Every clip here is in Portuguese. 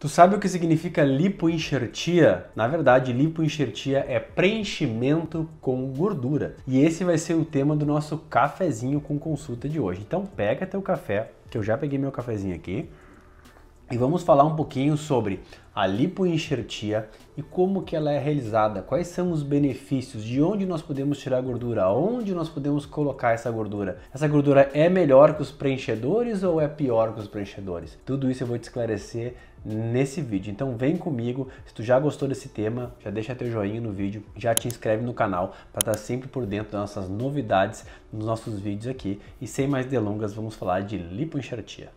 Tu sabe o que significa lipoenxertia? Na verdade, lipoenxertia é preenchimento com gordura. E esse vai ser o tema do nosso cafezinho com consulta de hoje. Então pega teu café, que eu já peguei meu cafezinho aqui e vamos falar um pouquinho sobre a lipoenxertia e como que ela é realizada, quais são os benefícios, de onde nós podemos tirar gordura, onde nós podemos colocar essa gordura. Essa gordura é melhor que os preenchedores ou é pior que os preenchedores? Tudo isso eu vou te esclarecer nesse vídeo. Então vem comigo, se tu já gostou desse tema, já deixa teu joinha no vídeo, já te inscreve no canal para estar tá sempre por dentro das nossas novidades nos nossos vídeos aqui. E sem mais delongas, vamos falar de lipoenxertia.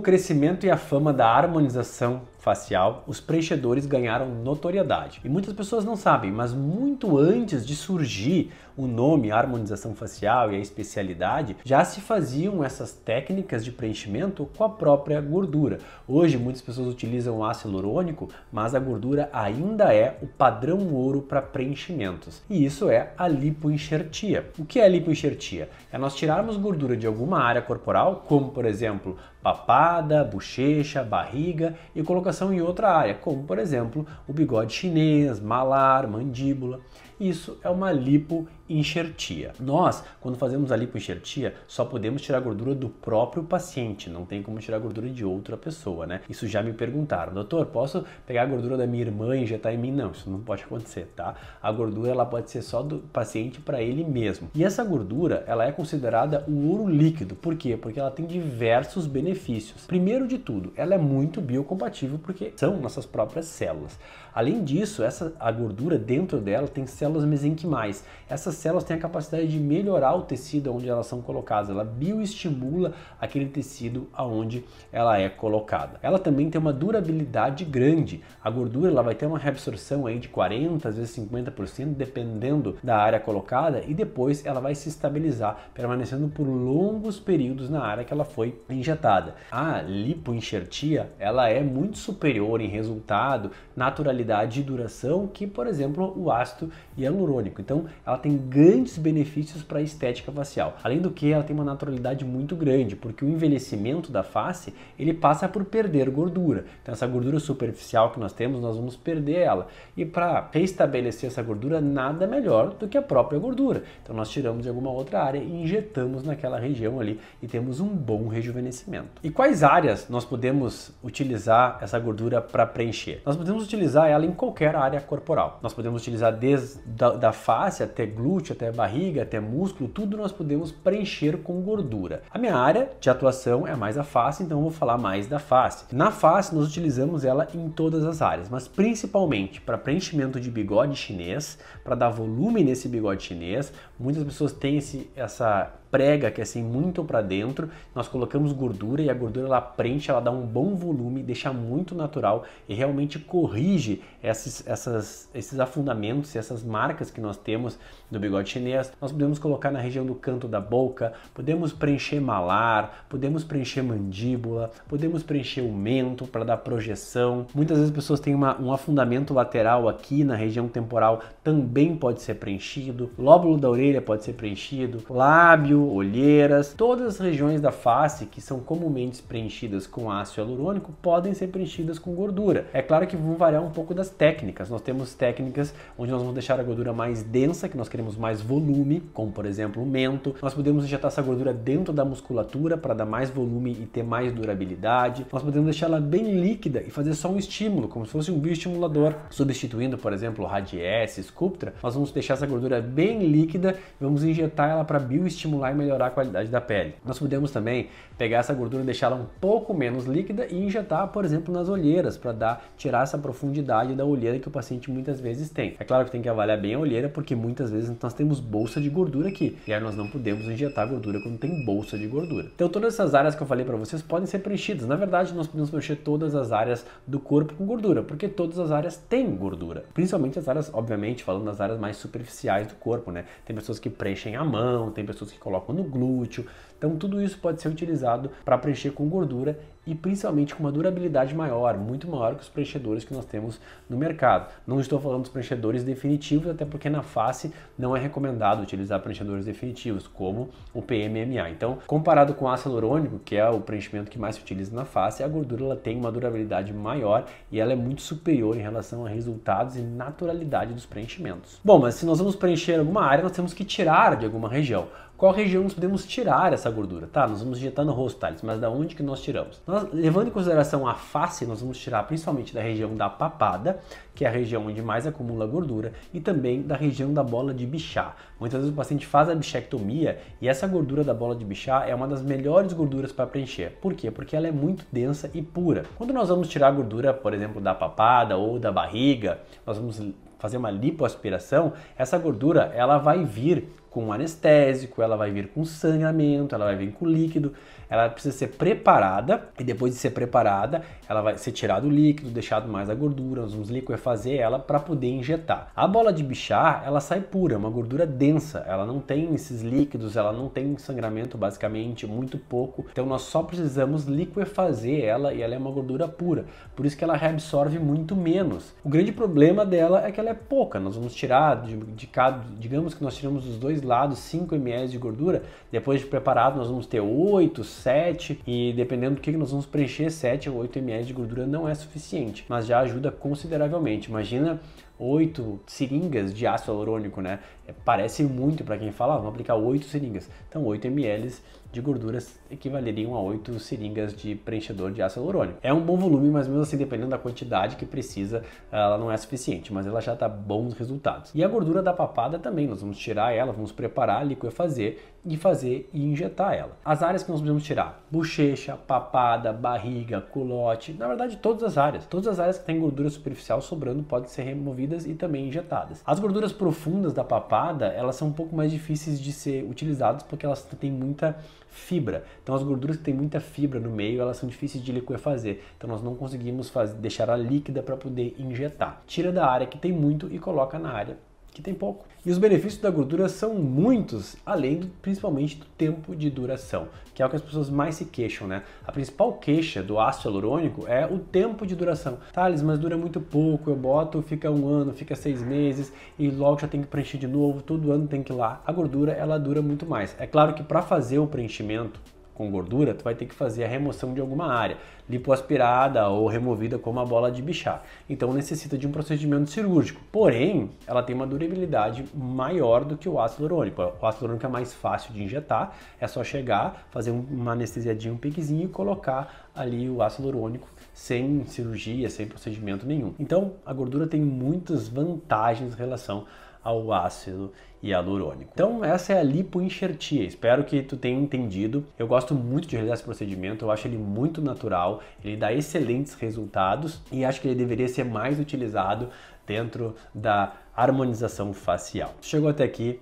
o crescimento e a fama da harmonização facial, os preenchedores ganharam notoriedade. E muitas pessoas não sabem, mas muito antes de surgir o nome harmonização facial e a especialidade, já se faziam essas técnicas de preenchimento com a própria gordura. Hoje muitas pessoas utilizam o ácido hialurônico, mas a gordura ainda é o padrão ouro para preenchimentos. E isso é a lipoenxertia. O que é lipoenxertia? É nós tirarmos gordura de alguma área corporal, como por exemplo, papada, bochecha, barriga e colocar em outra área, como por exemplo o bigode chinês, malar, mandíbula. Isso é uma lipoenxertia. Nós, quando fazemos a lipoenxertia, só podemos tirar gordura do próprio paciente, não tem como tirar gordura de outra pessoa, né? Isso já me perguntaram, doutor, posso pegar a gordura da minha irmã e injetar em mim? Não, isso não pode acontecer, tá? A gordura ela pode ser só do paciente para ele mesmo. E essa gordura, ela é considerada o ouro líquido. Por quê? Porque ela tem diversos benefícios. Primeiro de tudo, ela é muito biocompatível porque são nossas próprias células. Além disso, essa a gordura dentro dela tem células células mesenquimais. Essas células têm a capacidade de melhorar o tecido onde elas são colocadas, ela bioestimula aquele tecido aonde ela é colocada. Ela também tem uma durabilidade grande. A gordura ela vai ter uma reabsorção aí de 40 às vezes 50%, dependendo da área colocada, e depois ela vai se estabilizar, permanecendo por longos períodos na área que ela foi injetada. A lipoenxertia, ela é muito superior em resultado, naturalidade e duração que, por exemplo, o ácido hialurônico. Então, ela tem grandes benefícios para a estética facial. Além do que, ela tem uma naturalidade muito grande, porque o envelhecimento da face, ele passa por perder gordura. Então, essa gordura superficial que nós temos, nós vamos perder ela. E para restabelecer essa gordura, nada melhor do que a própria gordura. Então, nós tiramos de alguma outra área e injetamos naquela região ali e temos um bom rejuvenescimento. E quais áreas nós podemos utilizar essa gordura para preencher? Nós podemos utilizar ela em qualquer área corporal. Nós podemos utilizar desde da, da face até glúteo, até barriga, até músculo, tudo nós podemos preencher com gordura. A minha área de atuação é mais a face, então eu vou falar mais da face. Na face, nós utilizamos ela em todas as áreas, mas principalmente para preenchimento de bigode chinês, para dar volume nesse bigode chinês. Muitas pessoas têm esse, essa prega, que é assim muito para dentro, nós colocamos gordura e a gordura ela preenche, ela dá um bom volume, deixa muito natural e realmente corrige esses, essas, esses afundamentos, essas marcas que nós temos do bigode chinês. Nós podemos colocar na região do canto da boca, podemos preencher malar, podemos preencher mandíbula, podemos preencher o mento para dar projeção. Muitas vezes as pessoas têm uma, um afundamento lateral aqui na região temporal, também pode ser preenchido, lóbulo da orelha pode ser preenchido, lábio olheiras, todas as regiões da face que são comumente preenchidas com ácido hialurônico podem ser preenchidas com gordura. É claro que vão variar um pouco das técnicas. Nós temos técnicas onde nós vamos deixar a gordura mais densa, que nós queremos mais volume, como por exemplo o mento. Nós podemos injetar essa gordura dentro da musculatura para dar mais volume e ter mais durabilidade. Nós podemos deixar ela bem líquida e fazer só um estímulo, como se fosse um bioestimulador, substituindo, por exemplo, o Radiesse, Sculptra. Nós vamos deixar essa gordura bem líquida e vamos injetar ela para bioestimular vai melhorar a qualidade da pele. Nós podemos também pegar essa gordura e deixá-la um pouco menos líquida e injetar, por exemplo, nas olheiras para dar tirar essa profundidade da olheira que o paciente muitas vezes tem. É claro que tem que avaliar bem a olheira porque muitas vezes nós temos bolsa de gordura aqui e aí nós não podemos injetar gordura quando tem bolsa de gordura. Então todas essas áreas que eu falei para vocês podem ser preenchidas. Na verdade, nós podemos preencher todas as áreas do corpo com gordura, porque todas as áreas têm gordura. Principalmente as áreas, obviamente, falando das áreas mais superficiais do corpo, né? Tem pessoas que preenchem a mão, tem pessoas que colocam colocam no glúteo. Então tudo isso pode ser utilizado para preencher com gordura e principalmente com uma durabilidade maior, muito maior que os preenchedores que nós temos no mercado. Não estou falando dos preenchedores definitivos, até porque na face não é recomendado utilizar preenchedores definitivos, como o PMMA. Então, comparado com o ácido hialurônico, que é o preenchimento que mais se utiliza na face, a gordura ela tem uma durabilidade maior e ela é muito superior em relação a resultados e naturalidade dos preenchimentos. Bom, mas se nós vamos preencher alguma área, nós temos que tirar de alguma região qual região nós podemos tirar essa gordura? Tá, nós vamos injetar no rosto, Thales, mas da onde que nós tiramos? Nós, levando em consideração a face, nós vamos tirar principalmente da região da papada, que é a região onde mais acumula gordura, e também da região da bola de bichá. Muitas vezes o paciente faz a bichectomia e essa gordura da bola de bichá é uma das melhores gorduras para preencher. Por quê? Porque ela é muito densa e pura. Quando nós vamos tirar a gordura, por exemplo, da papada ou da barriga, nós vamos fazer uma lipoaspiração, essa gordura ela vai vir com anestésico, ela vai vir com sangramento, ela vai vir com líquido, ela precisa ser preparada e depois de ser preparada, ela vai ser tirado o líquido, deixado mais a gordura, nós vamos liquefazer ela para poder injetar. A bola de bichar, ela sai pura, é uma gordura densa, ela não tem esses líquidos, ela não tem sangramento basicamente, muito pouco. Então nós só precisamos liquefazer ela e ela é uma gordura pura, por isso que ela reabsorve muito menos. O grande problema dela é que ela é pouca, nós vamos tirar de, de cada, digamos que nós tiramos os dois dois lados 5 ml de gordura. Depois de preparado, nós vamos ter 8, 7 e dependendo do que nós vamos preencher, 7 ou 8 ml de gordura não é suficiente, mas já ajuda consideravelmente. Imagina oito seringas de ácido hialurônico, né? É, parece muito para quem fala, ah, vamos aplicar oito seringas. Então, 8 ml de gorduras equivaleriam a 8 seringas de preenchedor de ácido hialurônico. É um bom volume, mas mesmo assim, dependendo da quantidade que precisa, ela não é suficiente, mas ela já dá bons resultados. E a gordura da papada também, nós vamos tirar ela, vamos preparar, liquefazer e fazer e injetar ela. As áreas que nós podemos tirar: bochecha, papada, barriga, culote, na verdade todas as áreas. Todas as áreas que tem gordura superficial sobrando podem ser removidas e também injetadas. As gorduras profundas da papada, elas são um pouco mais difíceis de ser utilizadas porque elas têm muita fibra. Então as gorduras que têm muita fibra no meio, elas são difíceis de liquefazer. Então nós não conseguimos fazer, deixar ela líquida para poder injetar. Tira da área que tem muito e coloca na área que tem pouco. E os benefícios da gordura são muitos, além do, principalmente do tempo de duração, que é o que as pessoas mais se queixam, né? A principal queixa do ácido hialurônico é o tempo de duração. Thales, tá, mas dura muito pouco, eu boto, fica um ano, fica seis meses e logo já tem que preencher de novo, todo ano tem que ir lá. A gordura, ela dura muito mais. É claro que para fazer o preenchimento, com gordura, tu vai ter que fazer a remoção de alguma área, lipoaspirada ou removida com uma bola de bichar. Então necessita de um procedimento cirúrgico. Porém, ela tem uma durabilidade maior do que o ácido hialurônico. O ácido hialurônico é mais fácil de injetar, é só chegar, fazer uma anestesiadinha, um piquezinho e colocar ali o ácido hialurônico sem cirurgia, sem procedimento nenhum. Então, a gordura tem muitas vantagens em relação ao ácido hialurônico. Então essa é a lipoenxertia. Espero que tu tenha entendido. Eu gosto muito de realizar esse procedimento, eu acho ele muito natural, ele dá excelentes resultados e acho que ele deveria ser mais utilizado dentro da harmonização facial. Chegou até aqui,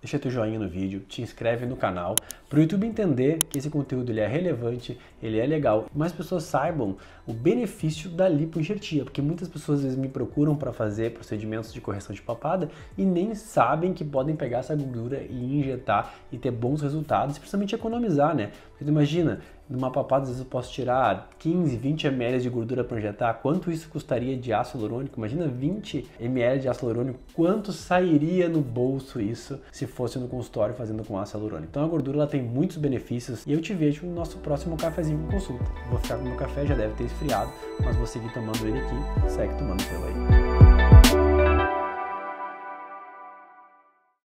deixa teu joinha no vídeo, te inscreve no canal para o YouTube entender que esse conteúdo ele é relevante, ele é legal, mais pessoas saibam o benefício da lipoenxertia, porque muitas pessoas às vezes me procuram para fazer procedimentos de correção de papada e nem sabem que podem pegar essa gordura e injetar e ter bons resultados, e principalmente economizar, né? Porque tu imagina, numa papada às vezes eu posso tirar 15, 20 ml de gordura para injetar, quanto isso custaria de ácido hialurônico? Imagina 20 ml de ácido hialurônico, quanto sairia no bolso isso se fosse no consultório fazendo com ácido hialurônico? Então a gordura ela tem tem muitos benefícios e eu te vejo no nosso próximo cafezinho com consulta. Vou ficar com o meu café, já deve ter esfriado, mas vou seguir tomando ele aqui, segue tomando pelo aí.